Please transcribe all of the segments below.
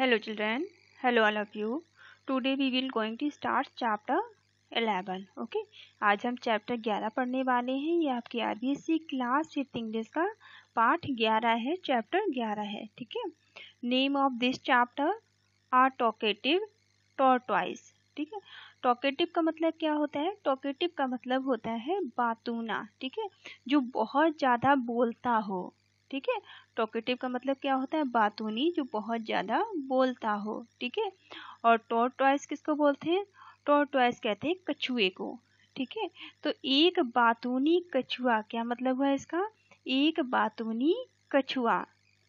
Hello children hello all of you today we will going to start chapter eleven okay आज हम chapter ग्यारह पढ़ने वाले हैं ये आपकी सी क्लास विथ इंग्लिश का पार्ट ग्यारह है चैप्टर ग्यारह है ठीक है name of this chapter are talkative tortoise ठीक है टॉकेटिव का मतलब क्या होता है टॉकेटिव का मतलब होता है बातूना ठीक है जो बहुत ज़्यादा बोलता हो ठीक है टॉकेटिव का मतलब क्या होता है बातूनी जो बहुत ज़्यादा बोलता हो ठीक है और टॉट टॉयस किसको बोलते हैं टॉट टॉयस कहते हैं कछुए को ठीक है तो एक बातूनी कछुआ क्या मतलब हुआ इसका एक बातूनी कछुआ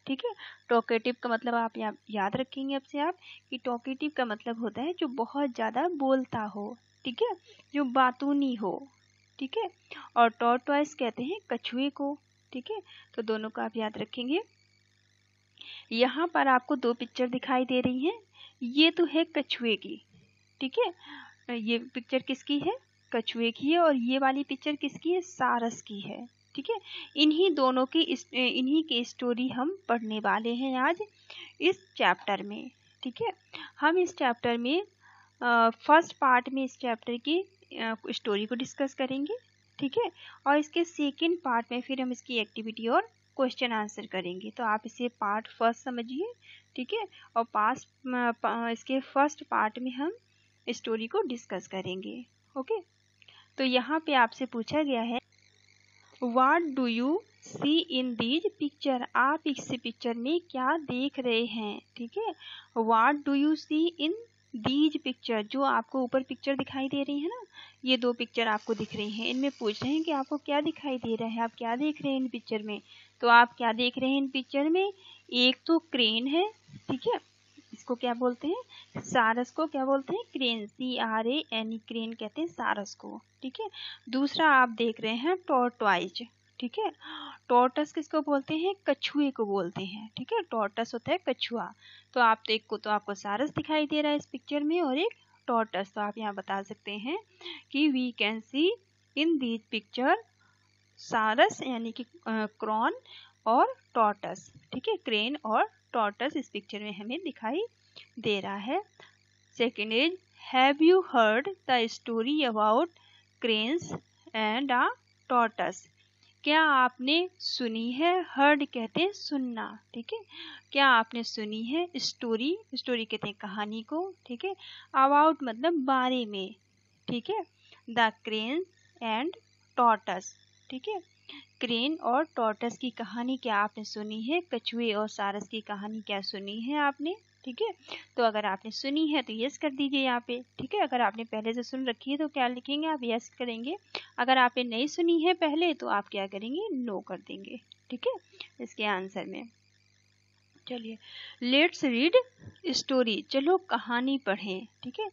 ठीक है टॉकेटिव का मतलब आप या, याद रखेंगे अब से आप कि टॉकेटिव का मतलब होता है जो बहुत ज़्यादा बोलता हो ठीक है जो बातूनी हो ठीक है और टॉर्टवाइस कहते हैं कछुए को ठीक है तो दोनों का आप याद रखेंगे यहाँ पर आपको दो पिक्चर दिखाई दे रही हैं ये तो है कछुए की ठीक है ये पिक्चर किसकी है कछुए की है और ये वाली पिक्चर किसकी है सारस की है ठीक है इन्हीं दोनों की इन्हीं की स्टोरी हम पढ़ने वाले हैं आज इस चैप्टर में ठीक है हम इस चैप्टर में फर्स्ट पार्ट में इस चैप्टर की स्टोरी को डिस्कस करेंगे ठीक है और इसके सेकेंड पार्ट में फिर हम इसकी एक्टिविटी और क्वेश्चन आंसर करेंगे तो आप इसे पार्ट फर्स्ट समझिए ठीक है और पास इसके फर्स्ट पार्ट में हम स्टोरी को डिस्कस करेंगे ओके तो यहाँ पे आपसे पूछा गया है what do you see in these picture आप इस पिक्चर में क्या देख रहे हैं ठीक है what do you see in these picture जो आपको ऊपर पिक्चर दिखाई दे रही है ना ये दो पिक्चर आपको दिख रही हैं इनमें पूछ रहे हैं कि आपको क्या दिखाई दे रहा है आप क्या देख रहे हैं इन पिक्चर में तो आप क्या देख रहे हैं इन पिक्चर में एक तो क्रेन है ठीक है इसको क्या बोलते हैं सारस को क्या बोलते हैं crane C R A N crane कहते हैं सारस को ठीक है दूसरा आप देख रहे हैं टॉर्टवाइज ठीक है टोटस किसको बोलते हैं कछुए को बोलते हैं ठीक है टोटस होता है कछुआ तो आप तो एक को तो आपको सारस दिखाई दे रहा है इस पिक्चर में और एक टोटस तो आप यहाँ बता सकते हैं कि we can see in these picture सारस यानी कि क्रॉन और टॉटस ठीक है क्रेन और टॉटस इस पिक्चर में हमें दिखाई दे रहा है second is have you heard the story about cranes and a tortoise क्या आपने सुनी है हर्ड कहते हैं सुनना ठीक है क्या आपने सुनी है स्टोरी स्टोरी कहते हैं कहानी को ठीक है अबाउट मतलब बारे में ठीक है द क्रेन एंड टॉटस ठीक है क्रेन और टॉटस की कहानी क्या आपने सुनी है कछुए और सारस की कहानी क्या सुनी है आपने ठीक है तो अगर आपने सुनी है तो येस कर दीजिए यहाँ पे ठीक है अगर आपने पहले से सुन रखी है तो क्या लिखेंगे आप येस करेंगे अगर आपने नहीं सुनी है पहले तो आप क्या करेंगे नो कर देंगे ठीक है इसके आंसर में चलिए लेट्स रीड स्टोरी चलो कहानी पढ़ें ठीक है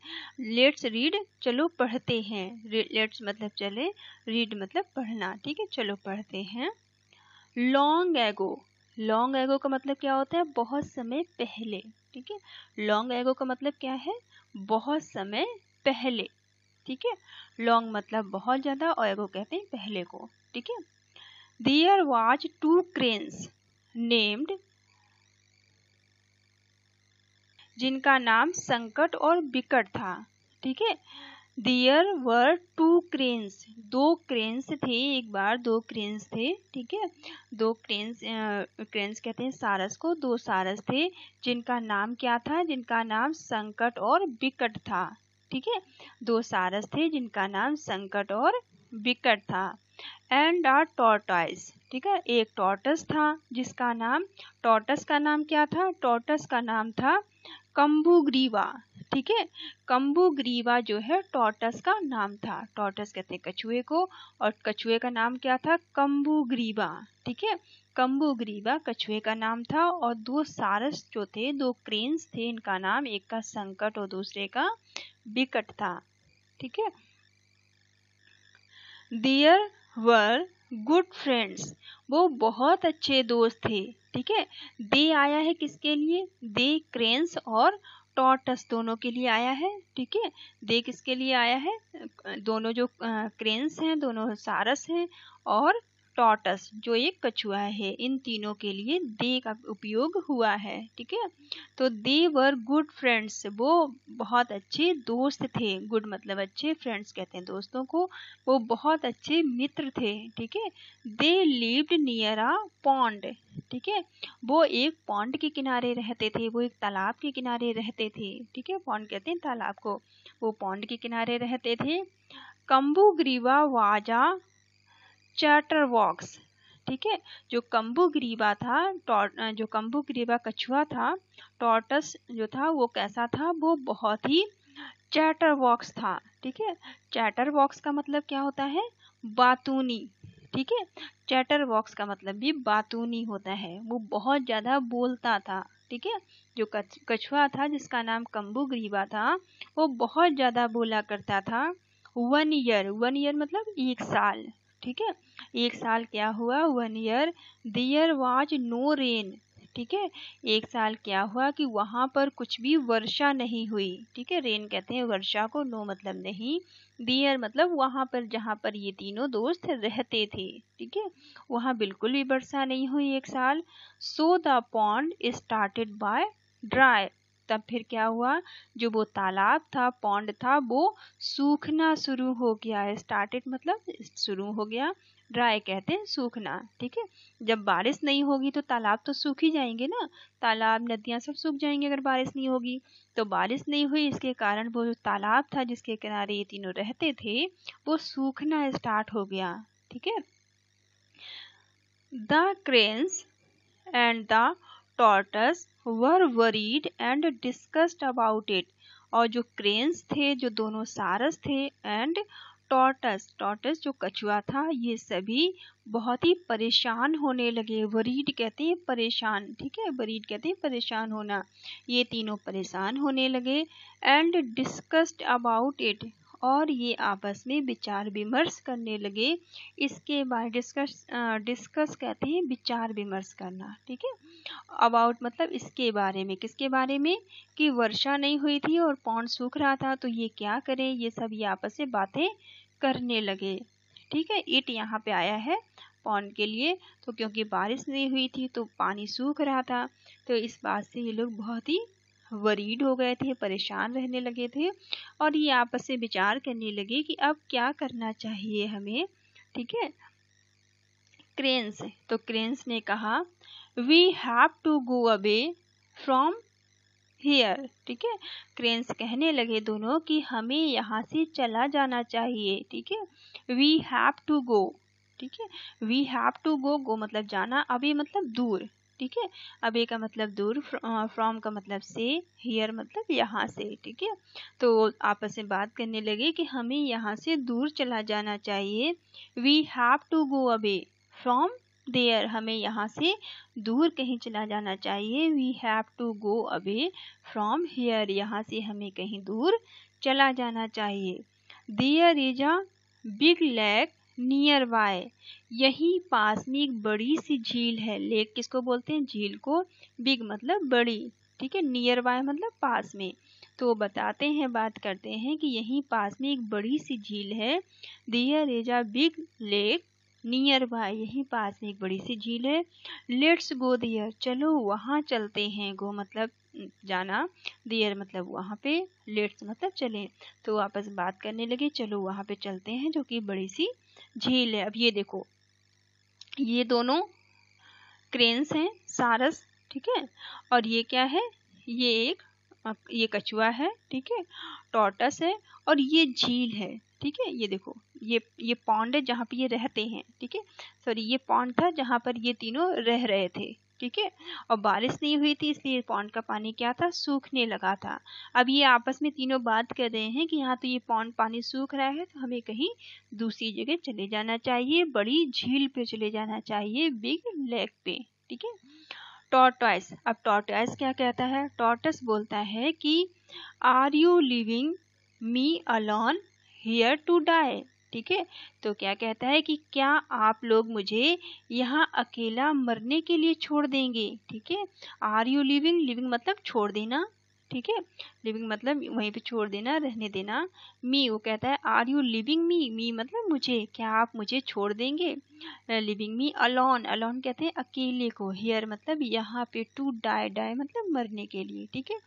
लेट्स रीड चलो पढ़ते हैं लेट्स मतलब चले रीड मतलब पढ़ना ठीक है चलो पढ़ते हैं लॉन्ग एगो लॉन्ग एगो का मतलब क्या होता है बहुत समय पहले ठीक है लॉन्ग एगो का मतलब क्या है बहुत समय पहले ठीक है लॉन्ग मतलब बहुत ज़्यादा और एगो कहते हैं पहले को ठीक है there was two cranes named जिनका नाम संकट और बिकट था ठीक है दियर वर टू क्रेन्स दो क्रेन्स थे एक बार दो क्रेन्स थे ठीक है दो क्रेन्स क्रेन्स कहते हैं सारस को दो सारस थे जिनका नाम क्या था जिनका नाम संकट और बिकट था ठीक है दो सारस थे जिनका नाम संकट और बिकट था एंड आर टोटाइस ठीक है एक टॉर्टस था जिसका नाम टॉर्टस का नाम क्या था टॉर्टस का नाम था कम्बुग्रीवा ठीक है कम्बुग्रीवा जो है टॉर्टस का नाम था टॉर्टस कहते हैं कछुए को और कछुए का नाम क्या था कम्बुग्रीवा ठीक है कम्बुग्रीवा कछुए का नाम था और दो सारस जो थे दो क्रेन्स थे इनका नाम एक का संकट और दूसरे का बिकट था ठीक है दियर वर गुड फ्रेंड्स वो बहुत अच्छे दोस्त थे ठीक है दे आया है किसके लिए दे क्रेन्स और टॉटस दोनों के लिए आया है ठीक है दे किसके लिए आया है दोनों जो क्रेन्स हैं दोनों सारस हैं और टॉटस जो एक कछुआ है इन तीनों के लिए दे का उपयोग हुआ है ठीक है तो दे वर गुड फ्रेंड्स वो बहुत अच्छे दोस्त थे गुड मतलब अच्छे फ्रेंड्स कहते हैं दोस्तों को वो बहुत अच्छे मित्र थे ठीक है they lived near a pond ठीक है वो एक पॉन्ड के किनारे रहते थे वो एक तालाब के किनारे रहते थे ठीक है पॉन्ड कहते हैं तालाब को वो पॉन्ड के किनारे रहते थे कम्बू ग्रीवा वाजा वॉक्स ठीक है जो कम्बू ग्रीवा था जो कम्बू ग्रीवा कछुआ था टॉर्टस जो था वो कैसा था वो बहुत ही चैटर वॉक्स था ठीक है चैटर वॉक्स का मतलब क्या होता है बातूनी ठीक है चैटर वॉक्स का मतलब भी बातूनी होता है वो बहुत ज़्यादा बोलता था ठीक है जो कछुआ था जिसका नाम कम्बू ग्रीवा था वो बहुत ज़्यादा बोला करता था वन ईयर वन ईयर मतलब एक साल ठीक है एक साल क्या हुआ one year there was no rain ठीक है एक साल क्या हुआ कि वहाँ पर कुछ भी वर्षा नहीं हुई ठीक है रेन कहते हैं वर्षा को नो मतलब नहीं दियर मतलब वहाँ पर जहाँ पर ये तीनों दोस्त रहते थे ठीक है वहाँ बिल्कुल भी वर्षा नहीं हुई एक साल so the pond started by dry तब फिर क्या हुआ जो वो तालाब था पौंड था वो सूखना शुरू हो गया है स्टार्टेड मतलब शुरू हो गया ड्राई कहते हैं सूखना ठीक है जब बारिश नहीं होगी तो तालाब तो सूख ही जाएंगे ना तालाब नदियाँ सब सूख जाएंगी अगर बारिश नहीं होगी तो बारिश नहीं हुई इसके कारण वो जो तालाब था जिसके किनारे ये तीनों रहते थे वो सूखना स्टार्ट हो गया ठीक है the cranes and the tortoise were worried and discussed about it और जो क्रेन्स थे जो दोनों सारस थे एंड टॉर्टस टॉर्टस जो कछुआ था ये सभी बहुत ही परेशान होने लगे वरीड कहते हैं परेशान ठीक है वरीड कहते हैं परेशान होना ये तीनों परेशान होने लगे एंड डिस्कस्ड अबाउट इट और ये आपस में विचार विमर्श करने लगे इसके बाद डिस्कस डिस्कस कहते हैं विचार विमर्श करना ठीक है अबाउट मतलब इसके बारे में किसके बारे में कि वर्षा नहीं हुई थी और पौंड सूख रहा था तो ये क्या करें ये सब ये आपस में बातें करने लगे ठीक है इट यहाँ पे आया है पौन के लिए तो क्योंकि बारिश नहीं हुई थी तो पानी सूख रहा था तो इस बात से ये लोग बहुत ही वरीड हो गए थे परेशान रहने लगे थे और ये आपस से विचार करने लगे कि अब क्या करना चाहिए हमें ठीक है क्रेन्स तो क्रेन्स ने कहा we have to go away from here ठीक है क्रेन्स कहने लगे दोनों कि हमें यहाँ से चला जाना चाहिए ठीक है वी हैव टू गो ठीक है we have to go go मतलब जाना अभी मतलब दूर ठीक है अब ए का मतलब दूर फ्रॉम का मतलब से हियर मतलब यहाँ से ठीक है तो आपस में बात करने लगे कि हमें यहाँ से दूर चला जाना चाहिए we have to go away from there हमें यहाँ से दूर कहीं चला जाना चाहिए we have to go away from here यहाँ से हमें कहीं दूर चला जाना चाहिए there is a big lake nearby यही पास में एक बड़ी सी झील है लेक किसको बोलते हैं झील को बिग मतलब बड़ी ठीक है नियर बाय मतलब पास में तो बताते हैं बात करते हैं कि यहीं पास में एक बड़ी सी झील है there is a big lake nearby यहीं पास में एक बड़ी सी झील है लेट्स गो दियर चलो वहाँ चलते हैं गो मतलब जाना दियर मतलब वहाँ पे लेट्स मतलब चले तो आपस बात करने लगे चलो वहाँ पे चलते हैं जो कि बड़ी सी झील है अब ये देखो ये दोनों क्रेन्स हैं सारस ठीक है और ये क्या है ये एक ये कछुआ है ठीक है टोटस है और ये झील है ठीक है ये देखो ये ये पॉन्ड है जहाँ पे ये रहते हैं ठीक है सॉरी ये पॉन्ड था जहाँ पर ये तीनों रह रहे थे ठीक है और बारिश नहीं हुई थी इसलिए पॉन्ड का पानी क्या था सूखने लगा था अब ये आपस में तीनों बात कर रहे हैं कि यहाँ तो ये पॉन्ड पानी सूख रहा है तो हमें कहीं दूसरी जगह चले जाना चाहिए बड़ी झील पे चले जाना चाहिए बिग लेक पे ठीक है टॉर्टॉइस अब टॉर्टॉइस क्या कहता है टॉर्टस बोलता है कि are you leaving me alone here to die ठीक है तो क्या कहता है कि क्या आप लोग मुझे यहाँ अकेला मरने के लिए छोड़ देंगे ठीक है आर यू लिविंग लिविंग मतलब छोड़ देना ठीक है लिविंग मतलब वहीं पे छोड़ देना रहने देना मी वो कहता है are you leaving me me मतलब मुझे क्या आप मुझे छोड़ देंगे लिविंग मी अलोन अलोन कहते हैं अकेले को हेयर मतलब यहाँ पे टू डाई डाई मतलब मरने के लिए ठीक है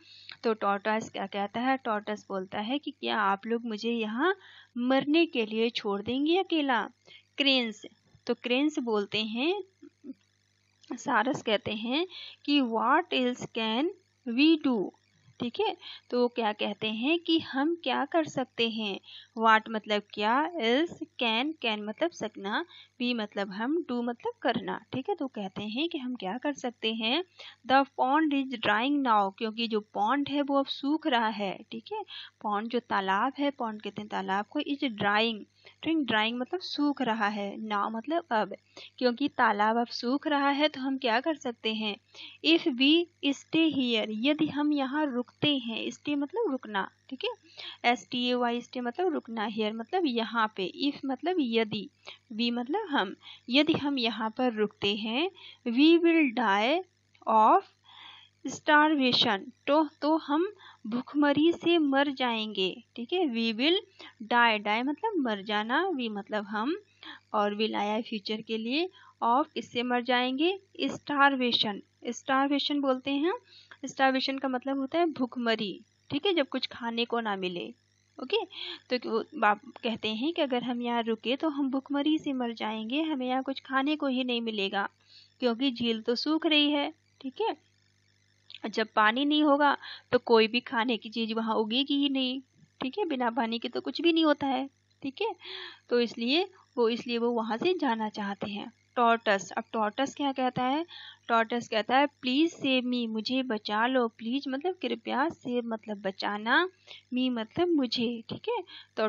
तो टॉटस क्या कहता है टॉटस बोलता है कि क्या आप लोग मुझे यहाँ मरने के लिए छोड़ देंगे अकेला क्रेंस तो क्रेंस बोलते हैं सारस कहते हैं कि what else can we do ठीक है तो क्या कहते हैं कि हम क्या कर सकते हैं वाट मतलब क्या इल्स कैन कैन मतलब सकना बी मतलब हम डू मतलब करना ठीक है तो कहते हैं कि हम क्या कर सकते हैं the pond is drying now क्योंकि जो पॉन्ड है वो अब सूख रहा है ठीक है पॉन्ड जो तालाब है पॉन्ड कहते हैं तालाब को इज ड्राइंग ठीक ड्राइंग मतलब सूख रहा है नाव मतलब अब क्योंकि तालाब अब सूख रहा है तो हम क्या कर सकते हैं इफ़ वी स्टे हीयर यदि हम यहाँ रुकते हैं स्टे मतलब रुकना ठीक है S T A Y S T मतलब रुकना हेयर मतलब यहाँ पे इफ़ मतलब यदि वी मतलब हम यदि हम यहाँ पर रुकते हैं we will die of starvation तो तो हम भूखमरी से मर जाएंगे ठीक है वी विल डाई डाई मतलब मर जाना वी मतलब हम और विल आया फ्यूचर के लिए ऑफ किससे मर जाएंगे स्टारवेशन स्टारवेशन बोलते हैं स्टारवेशन का मतलब होता है भूखमरी ठीक है जब कुछ खाने को ना मिले ओके तो बाप कहते हैं कि अगर हम यहाँ रुके तो हम भुखमरी से मर जाएंगे हमें यहाँ कुछ खाने को ही नहीं मिलेगा क्योंकि झील तो सूख रही है ठीक है जब पानी नहीं होगा तो कोई भी खाने की चीज़ वहाँ उगेगी ही नहीं ठीक है बिना पानी के तो कुछ भी नहीं होता है ठीक है तो इसलिए वो इसलिए वो वहाँ से जाना चाहते हैं टॉर्टस अब टॉर्टस क्या कहता है टॉर्टस कहता है प्लीज़ सेव मी मुझे बचा लो प्लीज़ मतलब कृपया सेव मतलब बचाना मी मतलब मुझे ठीक है तो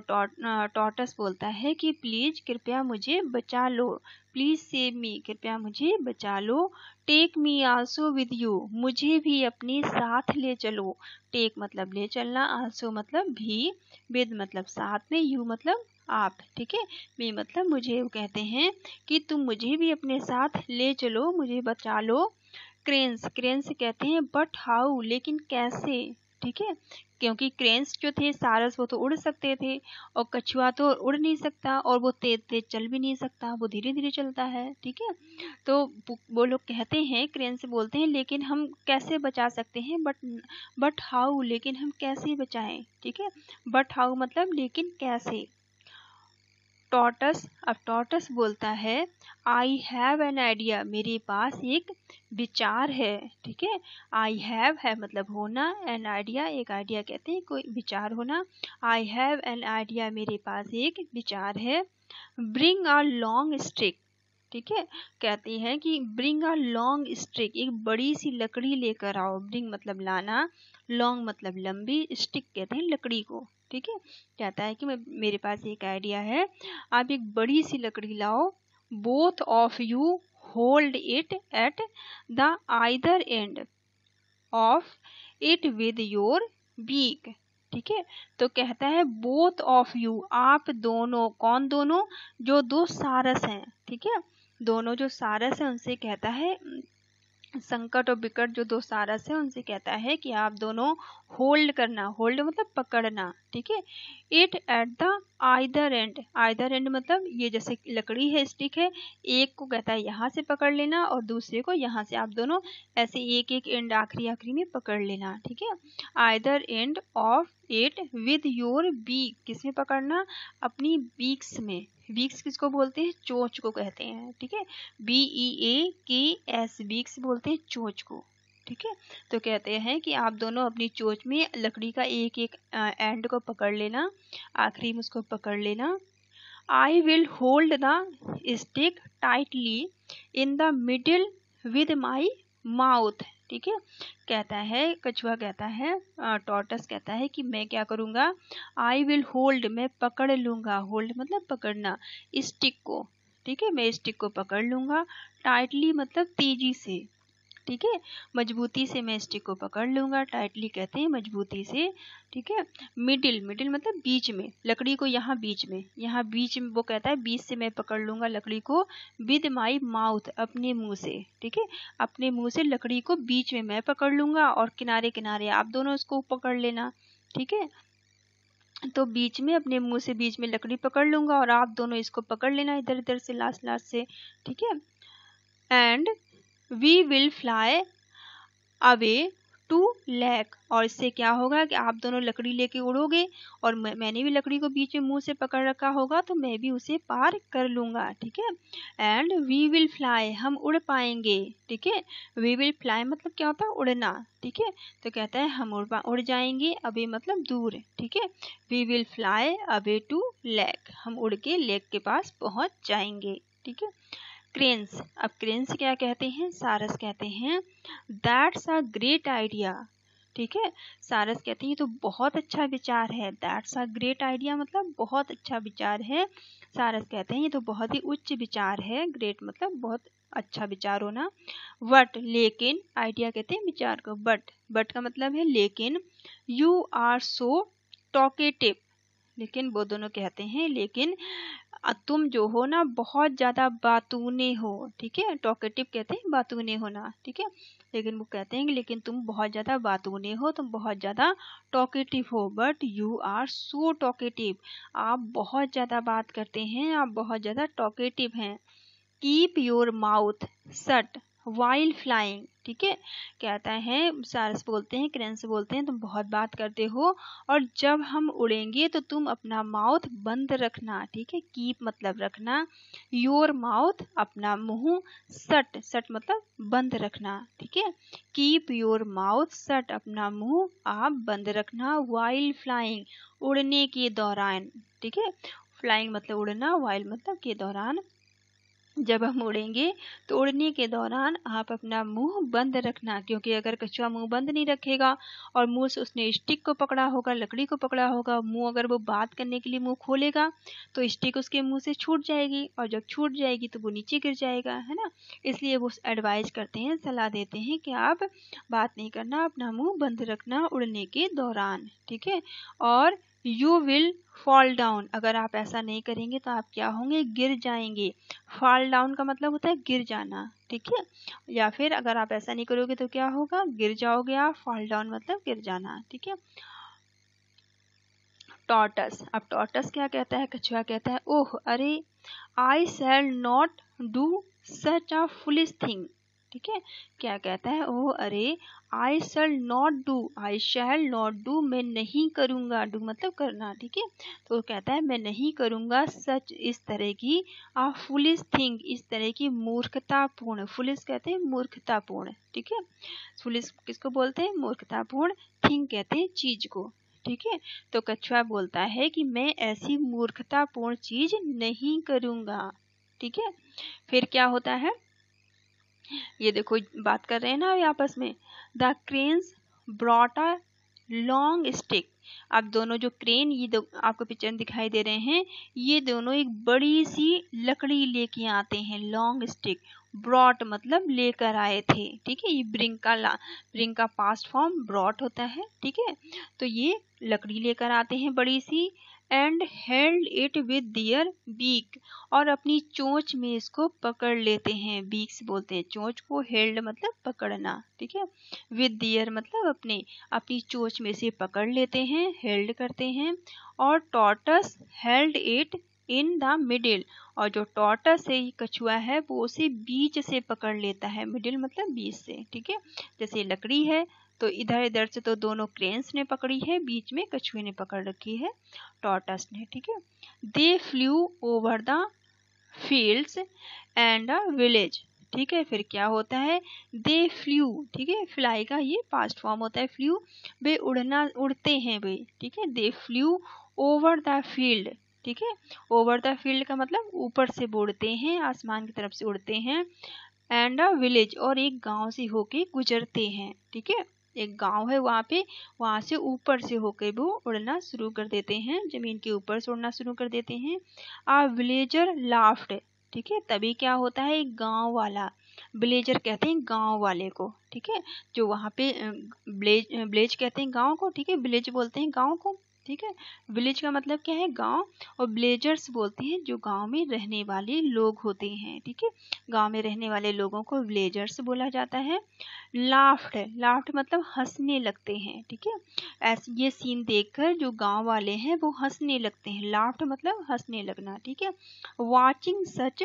टॉर्टस बोलता है कि प्लीज़ कृपया मुझे बचा लो प्लीज़ सेव मी कृपया मुझे बचा लो take me also with you मुझे भी अपने साथ ले चलो टेक मतलब ले चलना आल्सो मतलब भी विद मतलब साथ में यू मतलब आप ठीक है मे मतलब मुझे कहते हैं कि तुम मुझे भी अपने साथ ले चलो मुझे बचा लो क्रेन्स क्रेन्स कहते हैं बट हाउ लेकिन कैसे ठीक है क्योंकि क्रेंस जो थे सारस वो तो उड़ सकते थे और कछुआ तो उड़ नहीं सकता और वो तेज तेज चल भी नहीं सकता वो धीरे धीरे चलता है ठीक है तो वो लोग कहते हैं क्रेंस बोलते हैं लेकिन हम कैसे बचा सकते हैं बट बट हाउ लेकिन हम कैसे बचाएं ठीक है बट हाउ मतलब लेकिन कैसे टॉटस अब टॉटस बोलता है आई हैव एन आइडिया मेरे पास एक विचार है ठीक है आई हैव है मतलब होना एन आइडिया एक आइडिया कहते हैं कोई विचार होना आई हैव एन आइडिया मेरे पास एक विचार है ब्रिंग आ लॉन्ग स्टिक ठीक है कहते हैं कि ब्रिंग आ लॉन्ग स्टिक एक बड़ी सी लकड़ी लेकर आओ ब्रिंग मतलब लाना लॉन्ग मतलब लंबी स्टिक कहते हैं लकड़ी को ठीक है कहता है कि मेरे पास एक आइडिया है आप एक बड़ी सी लकड़ी लाओ both of you hold it at the either end of it with your beak ठीक है तो कहता है बोथ ऑफ यू आप दोनों कौन दोनों जो दो सारस हैं ठीक है थीके? दोनों जो सारस हैं उनसे कहता है संकट और बिकट जो दो सारस है उनसे कहता है कि आप दोनों होल्ड करना होल्ड मतलब पकड़ना ठीक है it at the either end either end मतलब ये जैसे लकड़ी है स्टिक है एक को कहता है यहाँ से पकड़ लेना और दूसरे को यहाँ से आप दोनों ऐसे एक एक एंड आखिरी आखिरी में पकड़ लेना ठीक है either end of it with your beak किसमें पकड़ना अपनी बीक्स में बीक्स किसको बोलते हैं चोच को कहते हैं ठीक है बी ई ए के एस बीक्स बोलते हैं चोच को ठीक है तो कहते हैं कि आप दोनों अपनी चोच में लकड़ी का एक एक एंड को पकड़ लेना आखिरी में उसको पकड़ लेना I will hold the stick tightly in the middle with my mouth ठीक है कहता है कछुआ कहता है टॉर्टस कहता है कि मैं क्या करूँगा आई विल होल्ड मैं पकड़ लूँगा होल्ड मतलब पकड़ना स्टिक को ठीक है मैं स्टिक को पकड़ लूँगा टाइटली मतलब तेजी से ठीक है मजबूती से मैं स्टिक को पकड़ लूँगा टाइटली कहते हैं मजबूती से ठीक है मिडिल मिडिल मतलब बीच में लकड़ी को यहाँ बीच में यहाँ बीच में वो कहता है बीच से मैं पकड़ लूंगा लकड़ी को विद माई माउथ अपने मुंह से ठीक है अपने मुंह से लकड़ी को बीच में मैं पकड़ लूंगा और किनारे किनारे आप दोनों उसको पकड़ लेना ठीक है तो बीच में अपने मुंह से बीच में लकड़ी पकड़ लूंगा और आप दोनों इसको पकड़ लेना इधर उधर से लास्ट लास्ट से ठीक है and we will fly away to lake और इससे क्या होगा कि आप दोनों लकड़ी लेके उड़ोगे और मैंने भी लकड़ी को बीच में मुंह से पकड़ रखा होगा तो मैं भी उसे पार कर लूँगा ठीक है एंड वी विल फ्लाई हम उड़ पाएंगे ठीक है वी विल फ्लाई मतलब क्या होता है उड़ना ठीक है तो कहता है हम उड़ उड़ जाएंगे अवे मतलब दूर ठीक है we will fly away to lake हम उड़ के लेक के पास पहुँच जाएंगे ठीक है क्रेन्स अब क्रेन्स क्या कहते हैं सारस कहते हैं दैट्स अ ग्रेट आइडिया ठीक है सारस कहते हैं तो बहुत अच्छा विचार है दैट्स अ ग्रेट आइडिया मतलब बहुत अच्छा विचार है सारस कहते हैं ये तो बहुत ही उच्च विचार है ग्रेट मतलब बहुत अच्छा विचार होना बट लेकिन आइडिया कहते हैं विचार को बट बट का मतलब है लेकिन यू आर सो टॉकेटिव लेकिन वो दोनों कहते हैं लेकिन तुम जो हो ना बहुत ज़्यादा बातूने हो ठीक है टॉकेटिव कहते हैं बातूने होना ठीक है लेकिन वो कहते हैं लेकिन तुम बहुत ज़्यादा बातूने हो तुम बहुत ज़्यादा टॉकेटिव हो but you are so talkative आप बहुत ज़्यादा बात करते हैं आप बहुत ज़्यादा टॉकेटिव हैं keep your mouth shut while flying ठीक है कहता है सारस बोलते हैं क्रेन से बोलते हैं तुम बहुत बात करते हो और जब हम उड़ेंगे तो तुम अपना माउथ बंद रखना ठीक है कीप मतलब रखना योर माउथ अपना मुंह सट सट मतलब बंद रखना ठीक है कीप योर माउथ सट अपना मुंह आप बंद रखना वाइल्ड फ्लाइंग उड़ने के दौरान ठीक है फ्लाइंग मतलब उड़ना वाइल्ड मतलब के दौरान जब हम उड़ेंगे तो उड़ने के दौरान आप अपना मुंह बंद रखना क्योंकि अगर कछुआ मुंह बंद नहीं रखेगा और मुंह से उसने स्टिक को पकड़ा होगा लकड़ी को पकड़ा होगा मुंह अगर वो बात करने के लिए मुंह खोलेगा तो स्टिक उसके मुंह से छूट जाएगी और जब छूट जाएगी तो वो नीचे गिर जाएगा है ना इसलिए वो एडवाइज करते हैं सलाह देते हैं कि आप बात नहीं करना अपना मुँह बंद रखना उड़ने के दौरान ठीक है और यू विल फॉल डाउन अगर आप ऐसा नहीं करेंगे तो आप क्या होंगे गिर जाएंगे फॉल डाउन का मतलब होता है गिर जाना ठीक है या फिर अगर आप ऐसा नहीं करोगे तो क्या होगा गिर जाओगे आप फॉल डाउन मतलब गिर जाना ठीक है टॉटस अब टॉटस क्या कहता है कछुआ कहता है ओह अरे I shall not do such a foolish thing ठीक है क्या कहता है ओह अरे I shall not do I shall not do मैं नहीं करूँगा डू मतलब करना ठीक है तो कहता है मैं नहीं करूँगा सच इस तरह की आ फुलिस थिंग इस तरह की मूर्खतापूर्ण फुलिस कहते हैं मूर्खतापूर्ण ठीक है फुलिस किसको बोलते हैं मूर्खतापूर्ण थिंग कहते हैं चीज को ठीक है तो कछुआ बोलता है कि मैं ऐसी मूर्खतापूर्ण चीज नहीं करूँगा ठीक है फिर क्या होता है ये देखो बात कर रहे हैं ना आपस में the cranes brought a long stick आप दोनों जो क्रेन ये दो, आपको पिक्चर में दिखाई दे रहे हैं ये दोनों एक बड़ी सी लकड़ी लेके आते हैं लॉन्ग स्टिक ब्रॉट मतलब लेकर आए थे ठीक है ये ब्रिंग का ला ब्रिंग का पास्ट फॉर्म ब्रॉट होता है ठीक है तो ये लकड़ी लेकर आते हैं बड़ी सी and held it with their beak और अपनी चोंच में इसको पकड़ लेते हैं बीक्स बोलते हैं चोंच को हेल्ड मतलब पकड़ना ठीक है विद दियर मतलब अपने अपनी चोंच में से पकड़ लेते हैं हेल्ड करते हैं और tortoise held it in the middle और जो टॉटस है कछुआ है वो उसे बीच से पकड़ लेता है मिडिल मतलब बीच से ठीक है जैसे लकड़ी है तो इधर इधर से तो दोनों क्रेन्स ने पकड़ी है बीच में कछुए ने पकड़ रखी है टॉटस ने ठीक है they flew over the fields and a village ठीक है फिर क्या होता है दे फ्लू ठीक है फ्लाई का ये पास्ट फॉर्म होता है फ्लू वे उड़ना उड़ते हैं वे ठीक है they flew over the field ठीक है ओवर द फील्ड का मतलब ऊपर से उड़ते हैं आसमान की तरफ से उड़ते हैं एंड अ विलेज और एक गांव से होके गुजरते हैं ठीक है एक गांव है वहाँ पे वहाँ से ऊपर से होके वो उड़ना शुरू कर देते हैं जमीन के ऊपर से उड़ना शुरू कर देते हैं आ विलेजर लाफ्ट ठीक है तभी क्या होता है एक गांव वाला ब्लेजर कहते हैं गांव वाले को ठीक है जो वहाँ पे ब्लेज ब्लेज कहते हैं गांव को ठीक है ब्लेज बोलते हैं गांव को ठीक है विलेज का मतलब क्या है गांव और ब्लेजर्स बोलते हैं जो गांव में रहने वाले लोग होते हैं ठीक है गांव में रहने वाले लोगों को ब्लेजर्स बोला जाता है लाफ्ट लाफ्ट मतलब हंसने लगते हैं ठीक है ऐसे ये सीन देखकर जो गांव वाले हैं वो हंसने लगते हैं लाफ्ट मतलब हंसने लगना ठीक है वॉचिंग सच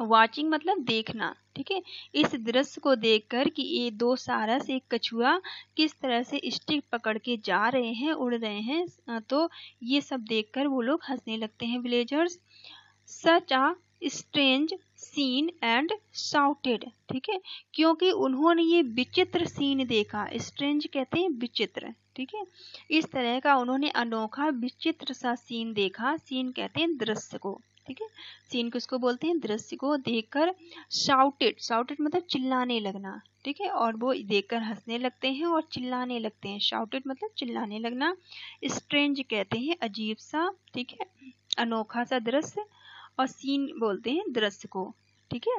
वॉचिंग मतलब देखना ठीक है इस दृश्य को देखकर कि ये दो सारस एक कछुआ किस तरह से स्टिक पकड़ के जा रहे हैं उड़ रहे हैं तो ये सब देखकर वो लोग हंसने लगते हैं villagers such a strange scene and shouted ठीक है क्योंकि उन्होंने ये विचित्र सीन देखा स्ट्रेंज कहते हैं विचित्र ठीक है इस तरह का उन्होंने अनोखा विचित्र सा सीन देखा सीन कहते हैं दृश्य को ठीक है सीन किसको बोलते हैं दृश्य को देखकर शाउटेड शाउटेड मतलब चिल्लाने लगना ठीक है और वो देखकर हंसने लगते हैं और चिल्लाने लगते हैं शाउटेड मतलब चिल्लाने लगना स्ट्रेंज कहते हैं अजीब सा ठीक है अनोखा सा दृश्य और सीन बोलते हैं दृश्य को ठीक है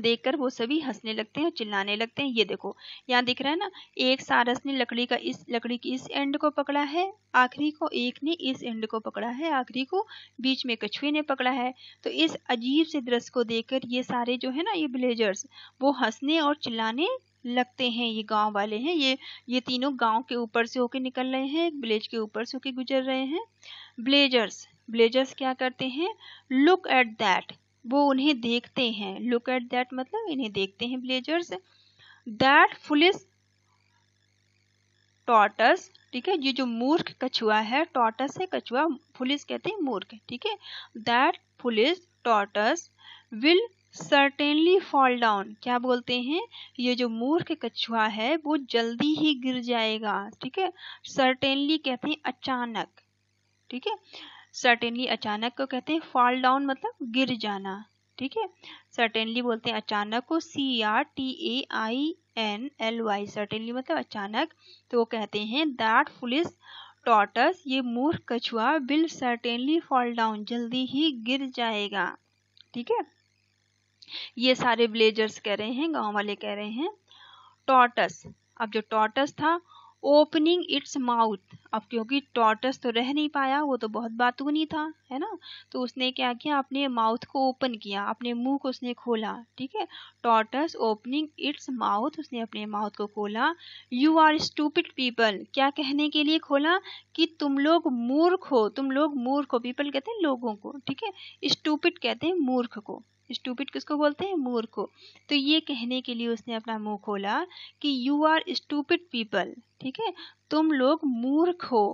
देखकर वो सभी हंसने लगते हैं और चिल्लाने लगते हैं ये देखो यहाँ दिख रहा है ना एक सारस ने लकड़ी का इस लकड़ी की इस एंड को पकड़ा है आखिरी को एक ने इस एंड को पकड़ा है आखिरी को बीच में कछुए ने पकड़ा है तो इस अजीब से दृश्य को देखकर ये सारे जो है ना ये ब्लेजर्स वो हंसने और चिल्लाने लगते हैं ये गांव वाले हैं ये ये तीनों गांव के ऊपर से होके निकल रहे हैं एक ब्लेज के ऊपर से होके गुजर रहे हैं ब्लेजर्स ब्लेजर्स क्या करते हैं लुक एट दैट वो उन्हें देखते हैं लुक एट दैट मतलब इन्हें देखते हैं ब्लेजर्स दैट फुलिस टॉटस ठीक है ये जो मूर्ख कछुआ है टॉटस है कछुआ फुलिस कहते हैं मूर्ख ठीक है that foolish tortoise will certainly fall down क्या बोलते हैं ये जो मूर्ख कछुआ है वो जल्दी ही गिर जाएगा ठीक है सर्टेनली कहते हैं अचानक ठीक है सर्टेनली अचानक को कहते हैं फॉल डाउन मतलब गिर जाना ठीक है सर्टेनली बोलते हैं अचानक को C R T A I N L Y certainly मतलब अचानक तो वो कहते हैं दैट फुलिस टॉटस ये मूर्ख कछुआ बिल सर्टेनली फॉल डाउन जल्दी ही गिर जाएगा ठीक है ये सारे ब्लेजर्स कह रहे हैं गांव वाले कह रहे हैं टॉटस अब जो टॉटस था ओपनिंग इट्स माउथ अब क्योंकि टॉर्टस तो रह नहीं पाया वो तो बहुत बातूनी था है ना तो उसने क्या किया अपने माउथ को ओपन किया अपने मुंह को उसने खोला ठीक है टॉर्टस ओपनिंग इट्स माउथ उसने अपने माउथ को खोला यू आर स्टूपिड पीपल क्या कहने के लिए खोला कि तुम लोग मूर्ख हो तुम लोग मूर्ख हो पीपल कहते हैं लोगों को ठीक है स्टूपिड कहते हैं मूर्ख को स्टूपिड किसको बोलते हैं मूर को तो ये कहने के लिए उसने अपना मुंह खोला कि यू आर स्टूपिड पीपल ठीक है तुम लोग मूर्ख हो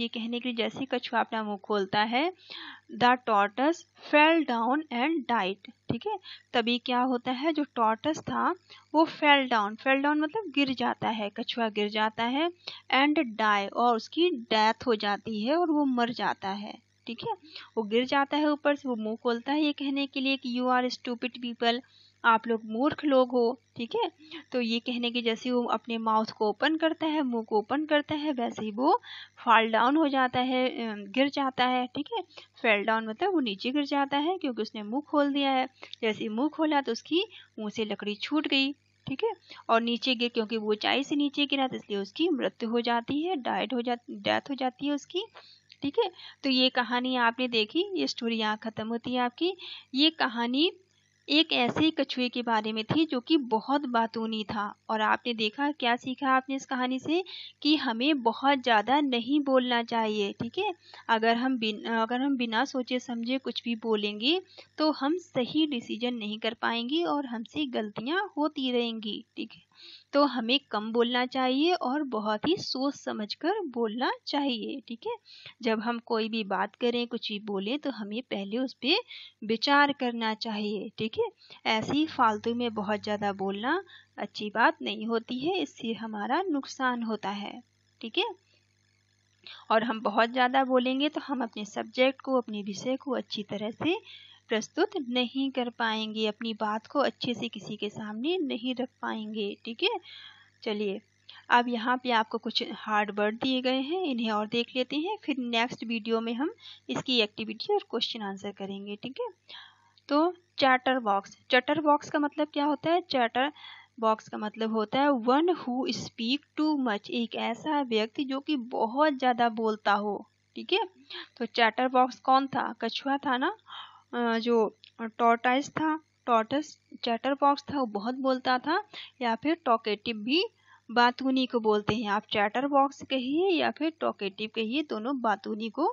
ये कहने के लिए जैसे कछुआ अपना मुंह खोलता है the tortoise fell down and died ठीक है तभी क्या होता है जो टॉर्टस था वो फेल डाउन फेल डाउन मतलब गिर जाता है कछुआ गिर जाता है एंड डाई और उसकी डेथ हो जाती है और वो मर जाता है ठीक है वो गिर जाता है ऊपर से वो मुंह खोलता है ये कहने के लिए कि यू आर स्टूपिड पीपल आप लोग मूर्ख लोग हो ठीक है तो ये कहने के जैसे वो अपने माउथ को ओपन करता है मुंह को ओपन करता है वैसे ही वो फॉल डाउन हो जाता है गिर जाता है ठीक है फेल डाउन मतलब वो नीचे गिर जाता है क्योंकि उसने मुंह खोल दिया है जैसे ही मुंह खोला तो उसकी मुंह से लकड़ी छूट गई ठीक है और नीचे गिर क्योंकि वो ऊंचाई से नीचे गिरा तो इसलिए उसकी मृत्यु हो जाती है डाइट हो जाती डेथ हो जाती है उसकी ठीक है तो ये कहानी आपने देखी ये स्टोरी यहाँ ख़त्म होती है आपकी ये कहानी एक ऐसे कछुए के बारे में थी जो कि बहुत बातूनी था और आपने देखा क्या सीखा आपने इस कहानी से कि हमें बहुत ज़्यादा नहीं बोलना चाहिए ठीक है अगर हम बिन अगर हम बिना सोचे समझे कुछ भी बोलेंगे तो हम सही डिसीजन नहीं कर पाएंगे और हमसे गलतियाँ होती रहेंगी ठीक है तो हमें कम बोलना चाहिए और बहुत ही सोच समझ कर बोलना चाहिए ठीक है जब हम कोई भी बात करें कुछ भी बोलें तो हमें पहले उस पर विचार करना चाहिए ठीक है ऐसे ही फालतू में बहुत ज़्यादा बोलना अच्छी बात नहीं होती है इससे हमारा नुकसान होता है ठीक है और हम बहुत ज़्यादा बोलेंगे तो हम अपने सब्जेक्ट को अपने विषय को अच्छी तरह से प्रस्तुत नहीं कर पाएंगे अपनी बात को अच्छे से किसी के सामने नहीं रख पाएंगे ठीक है चलिए अब यहाँ पे आपको कुछ हार्ड वर्ड दिए गए हैं इन्हें और देख लेते हैं फिर नेक्स्ट वीडियो में हम इसकी एक्टिविटी और क्वेश्चन आंसर करेंगे ठीक है तो चैटर बॉक्स चैटर बॉक्स का मतलब क्या होता है चैटर बॉक्स का मतलब होता है one who speak too much एक ऐसा व्यक्ति जो कि बहुत ज़्यादा बोलता हो ठीक है तो चैटर बॉक्स कौन था कछुआ था ना जो टॉर्टाइज था टॉर्टस चैटर बॉक्स था वो बहुत बोलता था या फिर टॉकेटिव भी बातूनी को बोलते हैं आप चैटर बॉक्स कहिए या फिर टॉकेटिव कहिए दोनों बातूनी को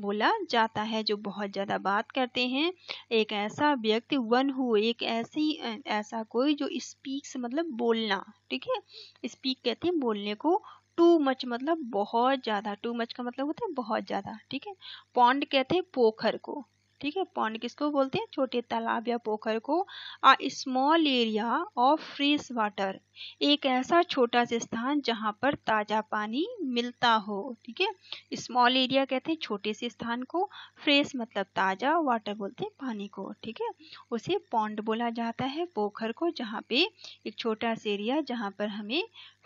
बोला जाता है जो बहुत ज़्यादा बात करते हैं एक ऐसा व्यक्ति वन हु एक ऐसी ऐसा कोई जो स्पीक्स मतलब बोलना ठीक है स्पीक कहते हैं बोलने को टू मच मतलब बहुत ज़्यादा टू मच का मतलब होता है बहुत ज़्यादा ठीक है पॉन्ड कहते हैं पोखर को ठीक है पॉन्ड किसको बोलते हैं छोटे तालाब या पोखर को a small area of fresh water एक ऐसा छोटा सा स्थान जहां पर ताज़ा पानी मिलता हो ठीक है स्मॉल एरिया कहते हैं छोटे से स्थान को फ्रेश मतलब ताज़ा वाटर बोलते हैं पानी को ठीक है उसे पॉन्ड बोला जाता है पोखर को जहाँ पे एक छोटा सा एरिया जहाँ पर हमें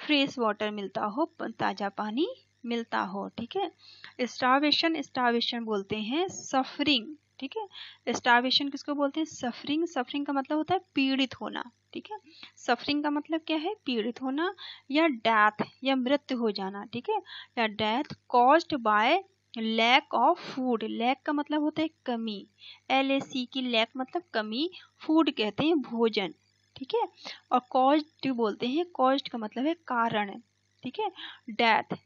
फ्रेश वाटर मिलता हो ताज़ा पानी मिलता हो ठीक है स्टावेशन स्टावेशन बोलते हैं सफरिंग ठीक है स्टार्वेशन किसको बोलते हैं सफरिंग सफरिंग का मतलब होता है पीड़ित होना ठीक है सफरिंग का मतलब क्या है पीड़ित होना या डेथ या मृत्यु हो जाना ठीक है या death caused by lack of food lack का मतलब होता है कमी एल ए सी की लैक मतलब कमी फूड कहते हैं भोजन ठीक है और कॉज्ड बोलते हैं कॉज्ड का मतलब है कारण ठीक है डेथ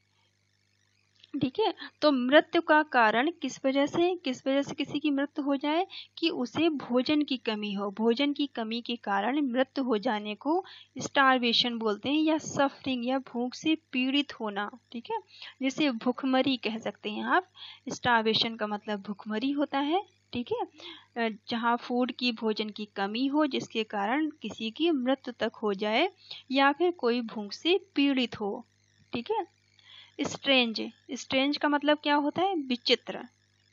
ठीक है तो मृत्यु का कारण किस वजह से किस वजह से किसी की मृत्यु हो जाए कि उसे भोजन की कमी हो भोजन की कमी के कारण मृत्यु हो जाने को स्टारवेशन बोलते हैं या सफरिंग या भूख से पीड़ित होना ठीक है जिसे भूखमरी कह सकते हैं आप स्टारवेशन का मतलब भूखमरी होता है ठीक है जहाँ फूड की भोजन की कमी हो जिसके कारण किसी की मृत्यु तक हो जाए या फिर कोई भूख से पीड़ित हो ठीक है स्ट्रेंज स्ट्रेंज का मतलब क्या होता है विचित्र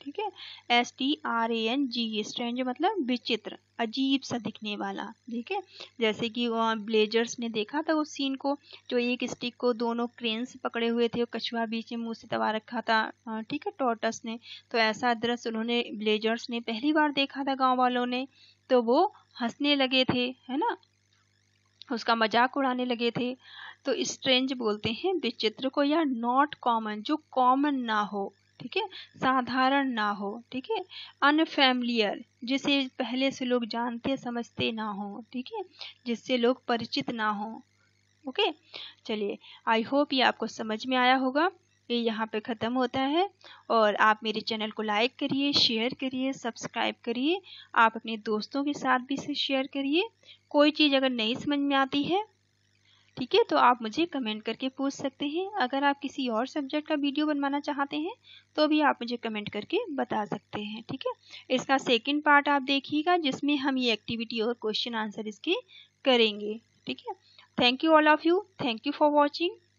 ठीक है S T R A N G strange मतलब विचित्र अजीब सा दिखने वाला ठीक है जैसे कि ब्लेजर्स ने देखा था उस सीन को जो एक स्टिक को दोनों क्रेन से पकड़े हुए थे कछुआ बीच में मुंह से दबा रखा था ठीक है टॉर्टस ने तो ऐसा दृश्य उन्होंने ब्लेजर्स ने पहली बार देखा था गाँव वालों ने तो वो हंसने लगे थे है ना उसका मजाक उड़ाने लगे थे तो स्ट्रेंज बोलते हैं विचित्र को या नॉट कॉमन जो कॉमन ना हो ठीक है साधारण ना हो ठीक है अनफेमिलियर जिसे पहले से लोग जानते समझते ना हो ठीक है जिससे लोग परिचित ना हो ओके चलिए आई होप ये आपको समझ में आया होगा ये यहाँ पे ख़त्म होता है और आप मेरे चैनल को लाइक करिए शेयर करिए सब्सक्राइब करिए आप अपने दोस्तों के साथ भी इसे शेयर करिए कोई चीज़ अगर नहीं समझ में आती है ठीक है तो आप मुझे कमेंट करके पूछ सकते हैं अगर आप किसी और सब्जेक्ट का वीडियो बनवाना चाहते हैं तो भी आप मुझे कमेंट करके बता सकते हैं ठीक है इसका सेकंड पार्ट आप देखिएगा जिसमें हम ये एक्टिविटी और क्वेश्चन आंसर इसके करेंगे ठीक है thank you all of you thank you for watching